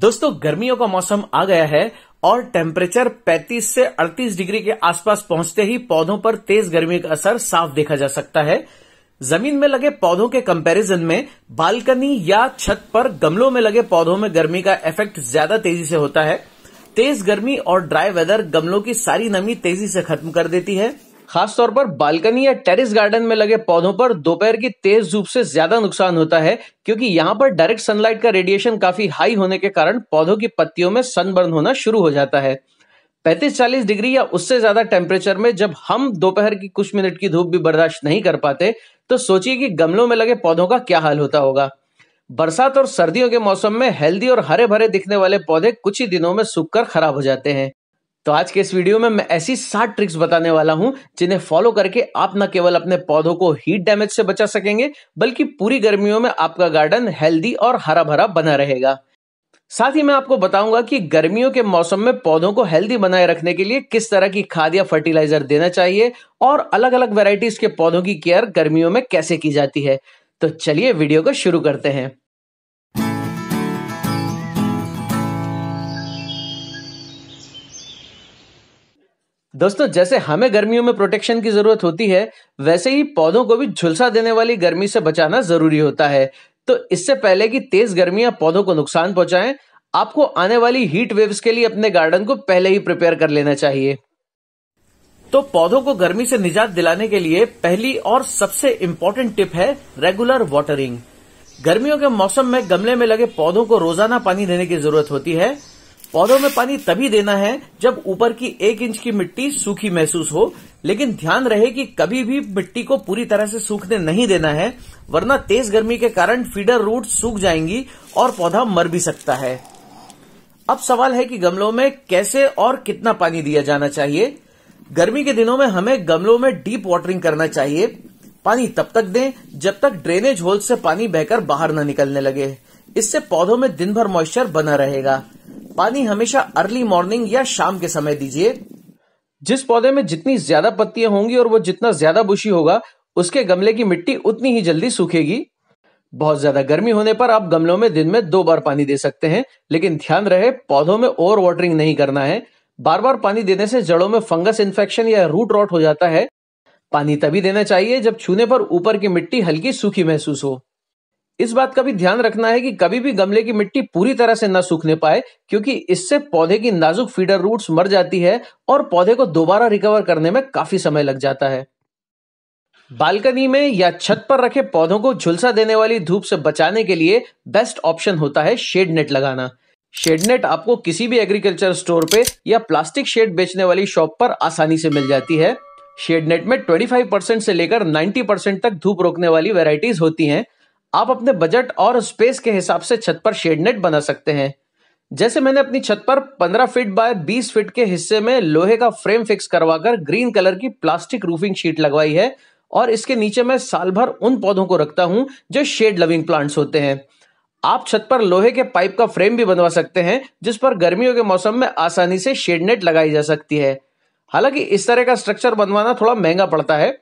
दोस्तों गर्मियों का मौसम आ गया है और टेम्परेचर 35 से 38 डिग्री के आसपास पहुंचते ही पौधों पर तेज गर्मी का असर साफ देखा जा सकता है जमीन में लगे पौधों के कंपैरिजन में बालकनी या छत पर गमलों में लगे पौधों में गर्मी का इफेक्ट ज्यादा तेजी से होता है तेज गर्मी और ड्राई वेदर गमलों की सारी नमी तेजी से खत्म कर देती है खासतौर पर बालकनी या टेरिस गार्डन में लगे पौधों पर दोपहर की तेज धूप से ज्यादा नुकसान होता है क्योंकि यहाँ पर डायरेक्ट सनलाइट का रेडिएशन काफी हाई होने के कारण पौधों की पत्तियों में सनबर्न होना शुरू हो जाता है 35-40 डिग्री या उससे ज्यादा टेम्परेचर में जब हम दोपहर की कुछ मिनट की धूप भी बर्दाश्त नहीं कर पाते तो सोचिए कि गमलों में लगे पौधों का क्या हाल होता होगा बरसात और सर्दियों के मौसम में हेल्दी और हरे भरे दिखने वाले पौधे कुछ ही दिनों में सूखकर खराब हो जाते हैं तो आज के इस वीडियो में मैं ऐसी सात ट्रिक्स बताने वाला हूं जिन्हें फॉलो करके आप न केवल अपने पौधों को हीट डैमेज से बचा सकेंगे बल्कि पूरी गर्मियों में आपका गार्डन हेल्दी और हरा भरा बना रहेगा साथ ही मैं आपको बताऊंगा कि गर्मियों के मौसम में पौधों को हेल्दी बनाए रखने के लिए किस तरह की खाद या फर्टिलाइजर देना चाहिए और अलग अलग वेराइटीज के पौधों की केयर गर्मियों में कैसे की जाती है तो चलिए वीडियो को शुरू करते हैं दोस्तों जैसे हमें गर्मियों में प्रोटेक्शन की जरूरत होती है वैसे ही पौधों को भी झुलसा देने वाली गर्मी से बचाना जरूरी होता है तो इससे पहले कि तेज गर्मियां पौधों को नुकसान पहुंचाएं आपको आने वाली हीट वेव्स के लिए अपने गार्डन को पहले ही प्रिपेयर कर लेना चाहिए तो पौधों को गर्मी से निजात दिलाने के लिए पहली और सबसे इम्पोर्टेंट टिप है रेगुलर वाटरिंग गर्मियों के मौसम में गमले में लगे पौधों को रोजाना पानी देने की जरूरत होती है पौधों में पानी तभी देना है जब ऊपर की एक इंच की मिट्टी सूखी महसूस हो लेकिन ध्यान रहे कि कभी भी मिट्टी को पूरी तरह से सूखने नहीं देना है वरना तेज गर्मी के कारण फीडर रूट सूख जाएंगी और पौधा मर भी सकता है अब सवाल है कि गमलों में कैसे और कितना पानी दिया जाना चाहिए गर्मी के दिनों में हमें गमलों में डीप वाटरिंग करना चाहिए पानी तब तक दें जब तक ड्रेनेज होल से पानी बहकर बाहर न निकलने लगे इससे पौधों में दिन भर मॉइस्चर बना रहेगा पानी हमेशा अर्ली मॉर्निंग या शाम के समय दीजिए जिस पौधे में जितनी ज्यादा पत्तियां होंगी और वो जितना ज्यादा बुशी होगा उसके गमले की मिट्टी उतनी ही जल्दी सूखेगी बहुत ज्यादा गर्मी होने पर आप गमलों में दिन में दो बार पानी दे सकते हैं लेकिन ध्यान रहे पौधों में ओवर वाटरिंग नहीं करना है बार बार पानी देने से जड़ों में फंगस इन्फेक्शन या रूट रॉट हो जाता है पानी तभी देना चाहिए जब छूने पर ऊपर की मिट्टी हल्की सूखी महसूस हो इस बात का भी ध्यान रखना है कि कभी भी गमले की मिट्टी पूरी तरह से न सूखने पाए क्योंकि इससे पौधे की नाजुक फीडर रूट्स मर जाती है और पौधे को दोबारा रिकवर करने में काफी समय लग जाता है बालकनी में या छत पर रखे पौधों को झुलसा देने वाली धूप से बचाने के लिए बेस्ट ऑप्शन होता है शेड नेट लगाना शेड नेट आपको किसी भी एग्रीकल्चर स्टोर पे या प्लास्टिक शेड बेचने वाली शॉप पर आसानी से मिल जाती है शेड नेट में 25% से लेकर 90% तक धूप रोकने वाली वेराइटीज होती हैं आप अपने बजट और स्पेस के हिसाब से छत पर शेड नेट बना सकते हैं जैसे मैंने अपनी छत पर 15 फीट बाय 20 फीट के हिस्से में लोहे का फ्रेम फिक्स करवाकर ग्रीन कलर की प्लास्टिक रूफिंग शीट लगवाई है और इसके नीचे मैं साल भर उन पौधों को रखता हूं जो शेड लविंग प्लांट्स होते हैं आप छत पर लोहे के पाइप का फ्रेम भी बनवा सकते हैं जिस पर गर्मियों के मौसम में आसानी से शेड नेट लगाई जा सकती है हालांकि इस तरह का स्ट्रक्चर बनवाना थोड़ा महंगा पड़ता है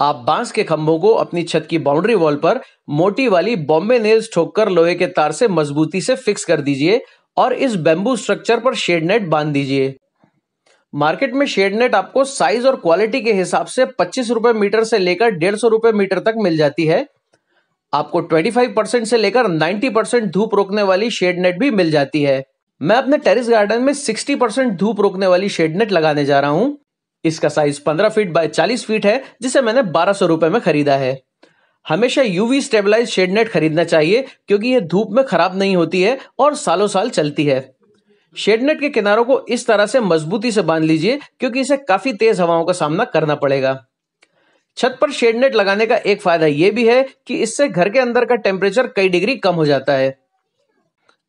आप बांस के खंभों को अपनी छत की बाउंड्री वॉल पर मोटी वाली बॉम्बे नेल्स ठोककर लोहे के तार से मजबूती से फिक्स कर दीजिए और इस बेम्बू स्ट्रक्चर पर शेड नेट बांध दीजिए मार्केट में शेड नेट आपको साइज और क्वालिटी के हिसाब से पच्चीस रुपए मीटर से लेकर डेढ़ सौ रुपए मीटर तक मिल जाती है आपको 25 परसेंट से लेकर 90 परसेंट धूप रोकने वाली शेड नेट भी मिल जाती है मैं अपने टेरिस गार्डन में 60 परसेंट धूप रोकने वाली शेड नेट लगाने जा रहा हूं इसका साइज 15 फीट बाय 40 फीट है जिसे मैंने बारह सौ रुपए में खरीदा है हमेशा यूवी स्टेबलाइज शेड नेट खरीदना चाहिए क्योंकि यह धूप में खराब नहीं होती है और सालों साल चलती है शेड नेट के किनारों को इस तरह से मजबूती से बांध लीजिए क्योंकि इसे काफ़ी तेज़ हवाओं का सामना करना पड़ेगा छत पर शेड नेट लगाने का एक फ़ायदा यह भी है कि इससे घर के अंदर का टेम्परेचर कई डिग्री कम हो जाता है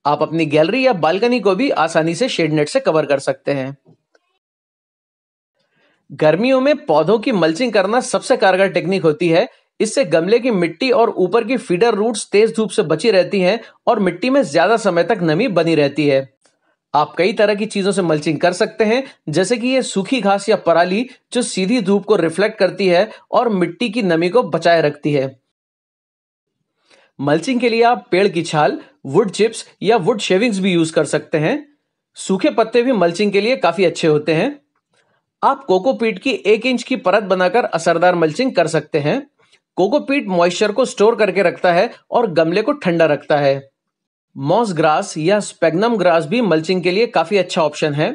आप अपनी गैलरी या बालकनी को भी आसानी से शेड नेट से कवर कर सकते हैं गर्मियों में पौधों की मल्चिंग करना सबसे कारगर टेक्निक होती है इससे गमले की मिट्टी और ऊपर की फीडर रूट्स तेज धूप से बची रहती हैं और मिट्टी में ज्यादा समय तक नमी बनी रहती है आप कई तरह की चीजों से मल्चिंग कर सकते हैं जैसे कि ये सूखी घास या पराली जो सीधी धूप को रिफ्लेक्ट करती है और मिट्टी की नमी को बचाए रखती है मल्चिंग के लिए आप पेड़ की छाल वुड चिप्स या वुड शेविंग्स भी यूज कर सकते हैं सूखे पत्ते भी मल्चिंग के लिए काफी अच्छे होते हैं आप कोकोपीट की एक इंच की परत बनाकर असरदार मल्चिंग कर सकते हैं कोकोपीट मॉइस्चर को स्टोर करके रखता है और गमले को ठंडा रखता है मॉस ग्रास या स्पेगनम ग्रास भी मल्चिंग के लिए काफ़ी अच्छा ऑप्शन है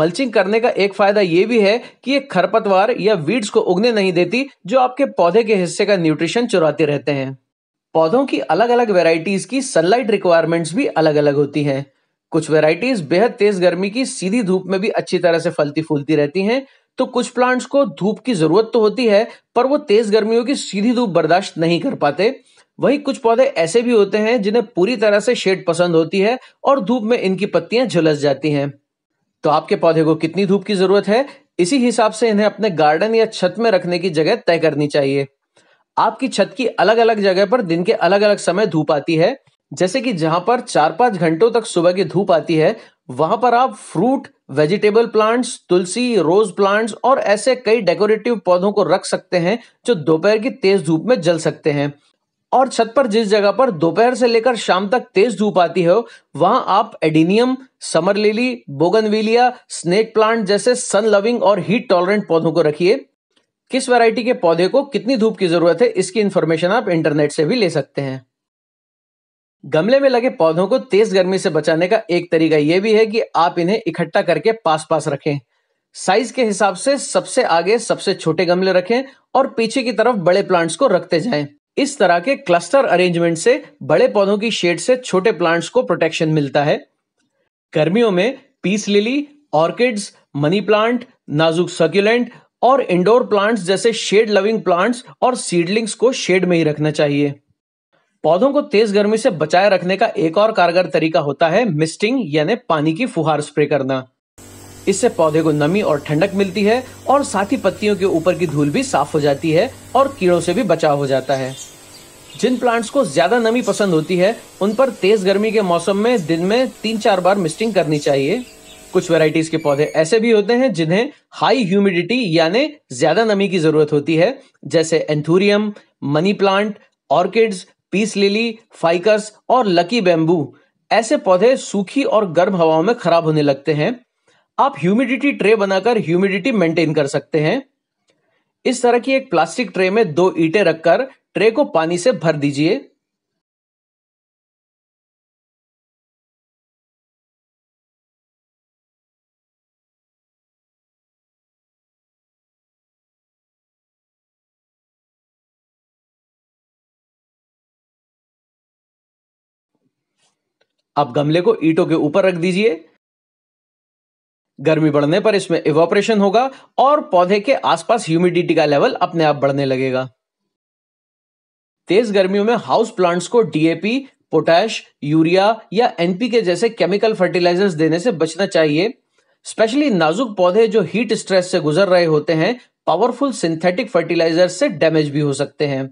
मल्चिंग करने का एक फायदा यह भी है कि ये खरपतवार या वीड्स को उगने नहीं देती जो आपके पौधे के हिस्से का न्यूट्रिशन चुराते रहते हैं पौधों की अलग अलग वेराइटीज की सनलाइट रिक्वायरमेंट्स भी अलग अलग होती हैं कुछ वेराइटीज बेहद तेज गर्मी की सीधी धूप में भी अच्छी तरह से फलती फूलती रहती हैं तो कुछ प्लांट्स को धूप की जरूरत तो होती है पर वो तेज गर्मियों की सीधी धूप बर्दाश्त नहीं कर पाते वहीं कुछ पौधे ऐसे भी होते हैं जिन्हें पूरी तरह से शेड पसंद होती है और धूप में इनकी पत्तियां झुलस जाती हैं तो आपके पौधे को कितनी धूप की जरूरत है इसी हिसाब से इन्हें अपने गार्डन या छत में रखने की जगह तय करनी चाहिए आपकी छत की अलग अलग जगह पर दिन के अलग अलग समय धूप आती है जैसे कि जहां पर चार पांच घंटों तक सुबह की धूप आती है वहां पर आप फ्रूट वेजिटेबल प्लांट्स तुलसी रोज प्लांट्स और ऐसे कई डेकोरेटिव पौधों को रख सकते हैं जो दोपहर की तेज धूप में जल सकते हैं और छत पर जिस जगह पर दोपहर से लेकर शाम तक तेज धूप आती हो वहां आप adenium summer lily bougainvillea snake plant जैसे सन लविंग और हीट टॉलरेंट पौधों को रखिए किस वैरायटी के पौधे को कितनी धूप की जरूरत है इसकी इन्फॉर्मेशन आप इंटरनेट से भी ले सकते हैं गमले में लगे पौधों को तेज गर्मी से बचाने का एक तरीका यह भी है कि आप इन्हें इकट्ठा करके पास पास रखें साइज के हिसाब से सबसे आगे सबसे छोटे गमले रखें और पीछे की तरफ बड़े प्लांट्स को रखते जाएं। इस तरह के क्लस्टर अरेंजमेंट से बड़े पौधों की शेड से छोटे प्लांट्स को प्रोटेक्शन मिलता है गर्मियों में peace lily orchids money plant नाजुक सर्क्यूलेंट और इंडोर प्लांट्स जैसे शेड लविंग प्लांट्स और सीडलिंग्स को शेड में ही रखना चाहिए पौधों को तेज गर्मी से बचाए रखने का एक और कारगर तरीका होता है मिस्टिंग यानी पानी की फुहार स्प्रे करना इससे पौधे को नमी और ठंडक मिलती है और साथ ही पत्तियों के ऊपर की धूल भी साफ हो जाती है और कीड़ों से भी बचाव हो जाता है जिन प्लांट्स को ज्यादा नमी पसंद होती है उन पर तेज गर्मी के मौसम में दिन में तीन चार बार मिस्टिंग करनी चाहिए कुछ वेराइटीज के पौधे ऐसे भी होते हैं जिन्हें हाई ह्यूमिडिटी यानी ज्यादा नमी की जरूरत होती है जैसे anthurium money plant orchids peace lily ficus और लकी बेम्बू ऐसे पौधे सूखी और गर्म हवाओं में खराब होने लगते हैं आप ह्यूमिडिटी ट्रे बनाकर ह्यूमिडिटी मेंटेन कर सकते हैं इस तरह की एक प्लास्टिक ट्रे में दो ईटे रखकर ट्रे को पानी से भर दीजिए आप गमले को ईटों के ऊपर रख दीजिए गर्मी बढ़ने पर इसमें इवोपरेशन होगा और पौधे के आसपास ह्यूमिडिटी का लेवल अपने आप बढ़ने लगेगा तेज गर्मियों में हाउस प्लांट्स को डीएपी पोटैश यूरिया या एनपीके जैसे केमिकल फर्टिलाइजर्स देने से बचना चाहिए स्पेशली नाजुक पौधे जो हीट स्ट्रेस से गुजर रहे होते हैं पावरफुल सिंथेटिक फर्टिलाइजर से डैमेज भी हो सकते हैं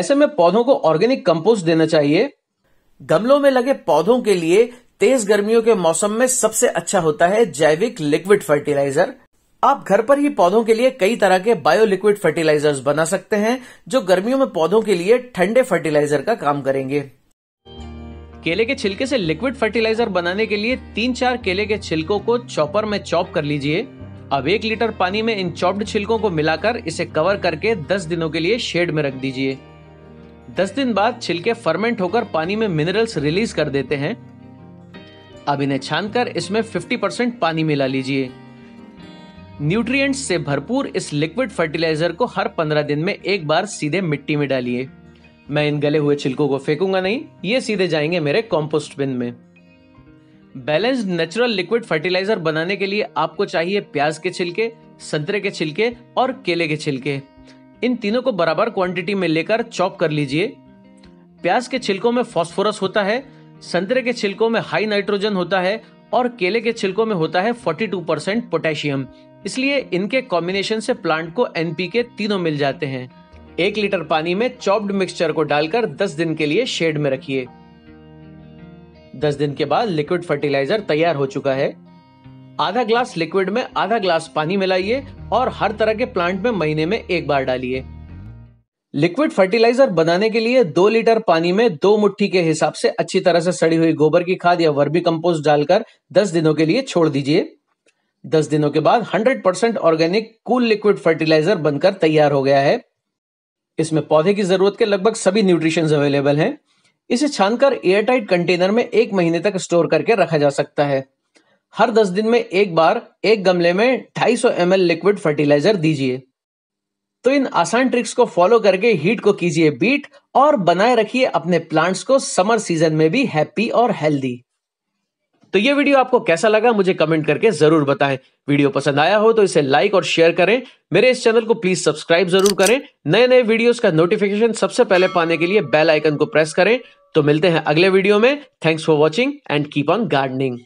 ऐसे में पौधों को ऑर्गेनिक कंपोस्ट देना चाहिए गमलों में लगे पौधों के लिए तेज गर्मियों के मौसम में सबसे अच्छा होता है जैविक लिक्विड फर्टिलाइजर आप घर पर ही पौधों के लिए कई तरह के बायो लिक्विड फर्टिलाइजर्स बना सकते हैं जो गर्मियों में पौधों के लिए ठंडे फर्टिलाइजर का काम करेंगे केले के छिलके से लिक्विड फर्टिलाइजर बनाने के लिए तीन चार केले के छिलकों को चॉपर में चॉप कर लीजिए अब एक लीटर पानी में इन चॉप्ड छिलकों को मिलाकर इसे कवर करके दस दिनों के लिए शेड में रख दीजिए दस दिन बाद छिलके फर्मेंट होकर पानी में मिनरल्स रिलीज कर देते हैं अब इन्हें छानकर इसमें 50% परसेंट पानी मिला लीजिए न्यूट्रिएंट्स से भरपूर इस लिक्विड फर्टिलाइजर को हर 15 दिन में एक बार सीधे मिट्टी में डालिए मैं इन गले हुए छिलकों को फेंकूंगा नहीं ये सीधे जाएंगे मेरे कॉम्पोस्ट बिन में बैलेंस्ड नेचुरल लिक्विड फर्टिलाइजर बनाने के लिए आपको चाहिए प्याज के छिलके संतरे के छिलके और केले के छिलके इन तीनों को बराबर क्वांटिटी में लेकर चॉप कर लीजिए प्याज के छिलकों में फॉस्फोरस होता है संतरे के छिलकों में हाई नाइट्रोजन होता है और केले के छिलकों में होता है 42 परसेंट पोटेशियम इसलिए इनके कॉम्बिनेशन से प्लांट को एनपी के तीनों मिल जाते हैं एक लीटर पानी में चॉप्ड मिक्सचर को डालकर 10 दिन के लिए शेड में रखिए 10 दिन के बाद लिक्विड फर्टिलाइजर तैयार हो चुका है आधा ग्लास लिक्विड में आधा ग्लास पानी मिलाइए और हर तरह के प्लांट में महीने में एक बार डालिए लिक्विड फर्टिलाइजर बनाने के लिए दो लीटर पानी में दो मुट्ठी के हिसाब से अच्छी तरह से सड़ी हुई गोबर की खाद या वर्मी कंपोस्ट डालकर दस दिनों के लिए छोड़ दीजिए दस दिनों के बाद hundred percent organic cool liquid fertilizer बनकर तैयार हो गया है इसमें पौधे की जरूरत के लगभग सभी न्यूट्रिशन अवेलेबल हैं इसे छानकर एयरटाइट कंटेनर में एक महीने तक स्टोर करके रखा जा सकता है हर दस दिन में एक बार एक गमले में 250 सौ लिक्विड फर्टिलाइजर दीजिए तो इन आसान ट्रिक्स को फॉलो करके हीट को कीजिए बीट और बनाए रखिए अपने प्लांट्स को समर सीजन में भी हैप्पी और हेल्दी तो ये वीडियो आपको कैसा लगा मुझे कमेंट करके जरूर बताएं वीडियो पसंद आया हो तो इसे लाइक और शेयर करें मेरे इस चैनल को प्लीज सब्सक्राइब जरूर करें नए नए वीडियोस का नोटिफिकेशन सबसे पहले पाने के लिए बेल आइकन को प्रेस करें तो मिलते हैं अगले वीडियो में thanks for watching and keep on gardening